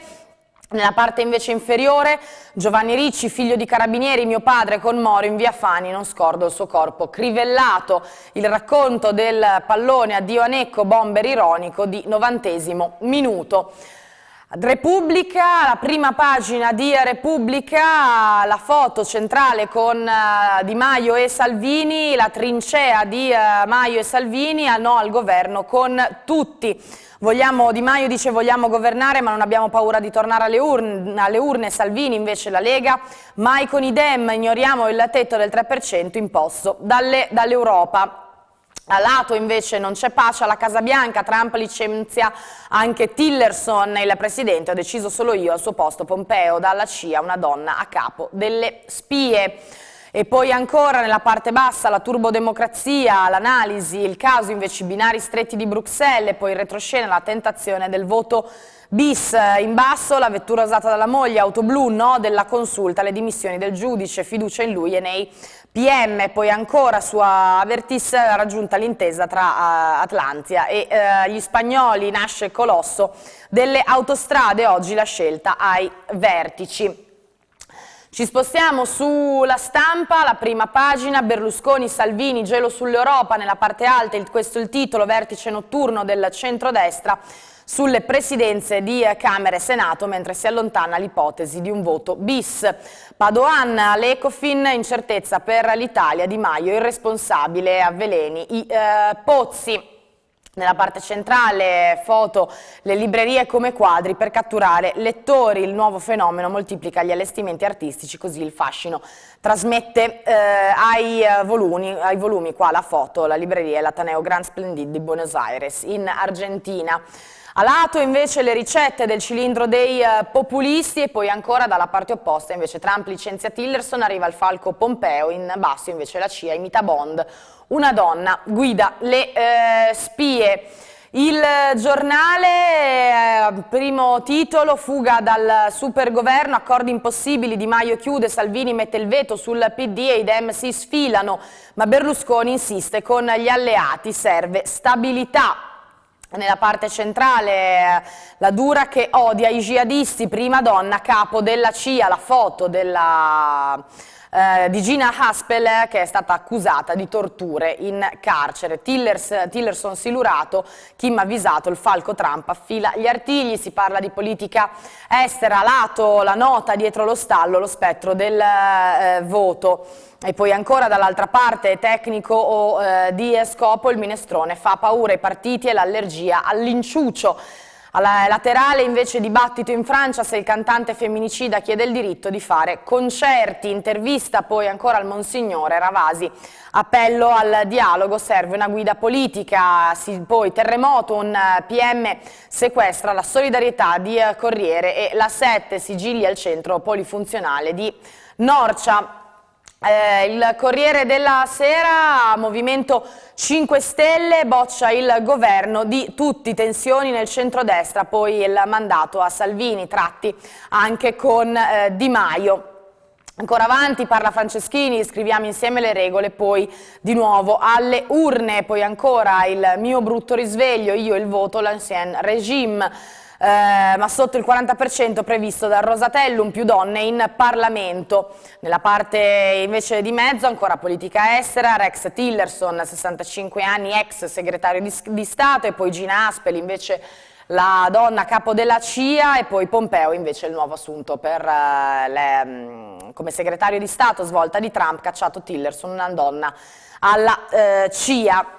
nella parte invece inferiore Giovanni Ricci, figlio di carabinieri, mio padre con Moro in via Fani, non scordo il suo corpo crivellato. Il racconto del pallone addio a Necco, bomber ironico di novantesimo minuto. Repubblica, la prima pagina di Repubblica, la foto centrale con eh, Di Maio e Salvini, la trincea di eh, Maio e Salvini, a ah, no al governo con tutti. Vogliamo, di Maio dice vogliamo governare ma non abbiamo paura di tornare alle urne, alle urne, Salvini invece la Lega, mai con i Dem ignoriamo il tetto del 3% imposto dall'Europa. A lato invece non c'è pace alla Casa Bianca, Trump licenzia anche Tillerson, il presidente, ho deciso solo io al suo posto, Pompeo, dalla CIA, una donna a capo delle spie. E poi ancora nella parte bassa la turbodemocrazia, l'analisi, il caso invece i binari stretti di Bruxelles, poi in retroscena la tentazione del voto bis. In basso la vettura usata dalla moglie, auto blu, no della consulta, le dimissioni del giudice, fiducia in lui e nei PM poi ancora su Avertis raggiunta l'intesa tra eh, Atlantia e eh, gli spagnoli, nasce colosso delle autostrade, oggi la scelta ai vertici. Ci spostiamo sulla stampa, la prima pagina, Berlusconi, Salvini, gelo sull'Europa, nella parte alta, il, questo è il titolo, vertice notturno del centrodestra, sulle presidenze di Camera e Senato mentre si allontana l'ipotesi di un voto bis. Padoan all'Ecofin, incertezza per l'Italia, Di Maio irresponsabile a Veleni i eh, Pozzi. Nella parte centrale foto le librerie come quadri per catturare lettori, il nuovo fenomeno moltiplica gli allestimenti artistici così il fascino trasmette eh, ai, eh, volumi, ai, volumi, qua la foto, la libreria Lataneo Grand Splendid di Buenos Aires in Argentina. A lato invece le ricette del cilindro dei eh, populisti e poi ancora dalla parte opposta invece Trump licenzia Tillerson, arriva il falco Pompeo, in basso invece la CIA imita Bond, una donna guida le eh, spie. Il giornale, eh, primo titolo, fuga dal supergoverno, accordi impossibili, Di Maio chiude, Salvini mette il veto sul PD e i Dem si sfilano, ma Berlusconi insiste con gli alleati, serve stabilità. Nella parte centrale la dura che odia i jihadisti, prima donna capo della CIA, la foto della, eh, di Gina Haspel che è stata accusata di torture in carcere. Tillers, Tillerson silurato, Kim avvisato, il falco Trump affila gli artigli, si parla di politica estera, lato, la nota dietro lo stallo, lo spettro del eh, voto. E poi ancora dall'altra parte, tecnico o eh, di scopo, il minestrone fa paura ai partiti e l'allergia all'inciuccio. Alla laterale invece dibattito in Francia se il cantante femminicida chiede il diritto di fare concerti. Intervista poi ancora al Monsignore Ravasi. Appello al dialogo, serve una guida politica. Si, poi terremoto, un eh, PM sequestra la solidarietà di eh, Corriere e la 7 sigilli al centro polifunzionale di Norcia. Eh, il Corriere della Sera, Movimento 5 Stelle, boccia il governo di tutti, tensioni nel centrodestra, poi il mandato a Salvini, tratti anche con eh, Di Maio. Ancora avanti parla Franceschini, scriviamo insieme le regole, poi di nuovo alle urne, poi ancora il mio brutto risveglio, io il voto, l'ancien regime eh, ma sotto il 40% previsto dal Rosatellum, più donne in Parlamento. Nella parte invece di mezzo ancora politica estera, Rex Tillerson, 65 anni, ex segretario di, di Stato e poi Gina Aspel invece la donna capo della CIA e poi Pompeo invece il nuovo assunto per, eh, le, mm, come segretario di Stato svolta di Trump, cacciato Tillerson, una donna alla eh, CIA.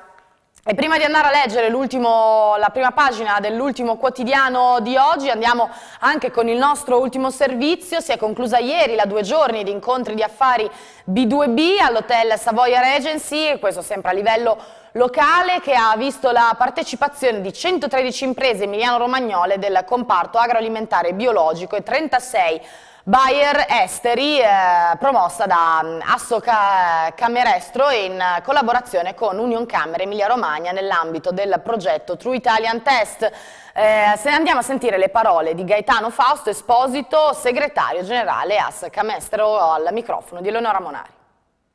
E prima di andare a leggere la prima pagina dell'ultimo quotidiano di oggi andiamo anche con il nostro ultimo servizio. Si è conclusa ieri la due giorni di incontri di affari B2B all'hotel Savoia Regency, questo sempre a livello locale che ha visto la partecipazione di 113 imprese emiliano-romagnole del comparto agroalimentare biologico e 36 Bayer Esteri, eh, promossa da mm, Asso Ca Camerestro in collaborazione con Union Camera Emilia Romagna nell'ambito del progetto True Italian Test. Eh, se andiamo a sentire le parole di Gaetano Fausto Esposito, segretario generale Asso Camestro, al microfono di Eleonora Monari.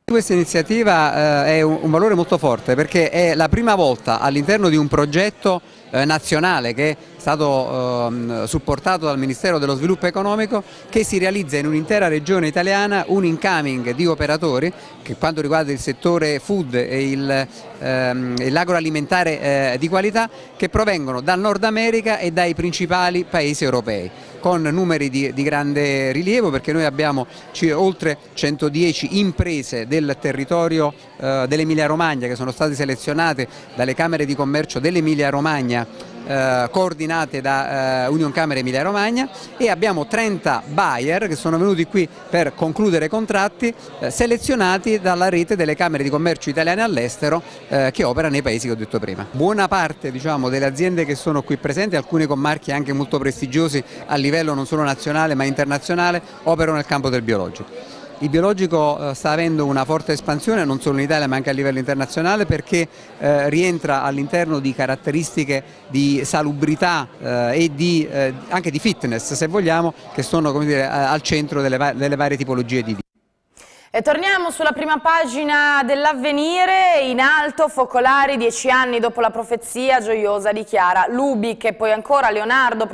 Questa iniziativa eh, è un, un, valore molto forte perché è la prima volta all'interno di un progetto eh, nazionale che stato ehm, supportato dal Ministero dello Sviluppo Economico che si realizza in un'intera regione italiana un incoming di operatori che quanto riguarda il settore food e ehm, l'agroalimentare ehm, eh, di qualità che provengono dal Nord America e dai principali paesi europei con numeri di, di, grande rilievo perché noi abbiamo oltre 110 imprese del territorio eh, dell'Emilia Romagna che sono state selezionate dalle Camere di Commercio dell'Emilia Romagna eh, coordinate da eh, Union Camera Emilia Romagna e abbiamo 30 buyer che sono venuti qui per concludere contratti eh, selezionati dalla rete delle Camere di Commercio italiane all'estero eh, che opera nei paesi che ho detto prima. Buona parte diciamo, delle aziende che sono qui presenti, alcune con marchi anche molto prestigiosi a livello non solo nazionale ma internazionale, operano nel campo del biologico. Il biologico eh, sta avendo una forte espansione non solo in Italia ma anche a livello internazionale perché eh, rientra all'interno di caratteristiche di salubrità eh, e di, eh, anche di fitness se vogliamo che sono dire, al centro delle, va delle varie tipologie di vita. E torniamo sulla prima pagina dell'avvenire, in alto focolari dieci anni dopo la profezia gioiosa di Chiara Lubic e poi ancora Leonardo,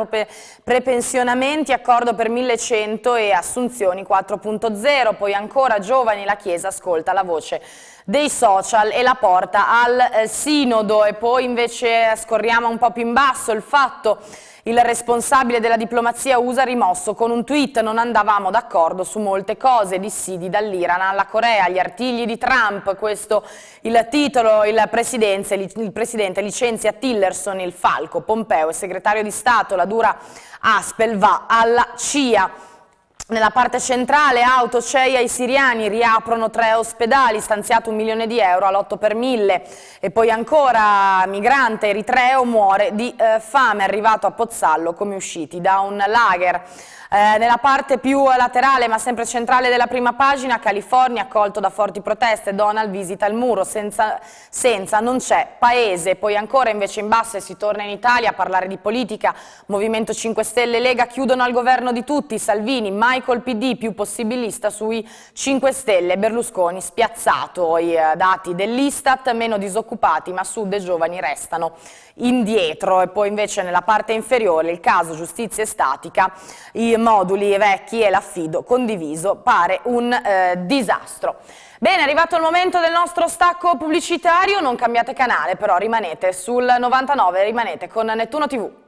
prepensionamenti, accordo per 1100 e assunzioni 4.0, poi ancora giovani, la Chiesa ascolta la voce dei social e la porta al eh, sinodo e poi invece scorriamo un po' più in basso il fatto il responsabile della diplomazia USA rimosso con un tweet non andavamo d'accordo su molte cose, dissidi dall'Iran alla Corea, gli artigli di Trump, questo il titolo, il, il presidente licenzia Tillerson, il falco, Pompeo, il segretario di Stato, la dura Aspel va alla CIA. Nella parte centrale auto CEI ai siriani riaprono tre ospedali, stanziato un milione di euro all'8 per mille. E poi ancora migrante eritreo muore di eh, fame, arrivato a Pozzallo come usciti da un lager. Eh, nella parte più laterale ma sempre centrale della prima pagina, California accolto da forti proteste, Donald visita il muro, senza, senza non c'è paese. Poi ancora invece in basso e si torna in Italia a parlare di politica, Movimento 5 Stelle Lega chiudono al governo di tutti, Salvini, Michael PD più possibilista sui 5 Stelle, Berlusconi spiazzato, i eh, dati dell'Istat meno disoccupati ma sud e giovani restano indietro e poi invece nella parte inferiore il caso giustizia e statica, i moduli vecchi e l'affido condiviso pare un eh, disastro. Bene, è arrivato il momento del nostro stacco pubblicitario, non cambiate canale però rimanete sul 99, rimanete con Nettuno TV.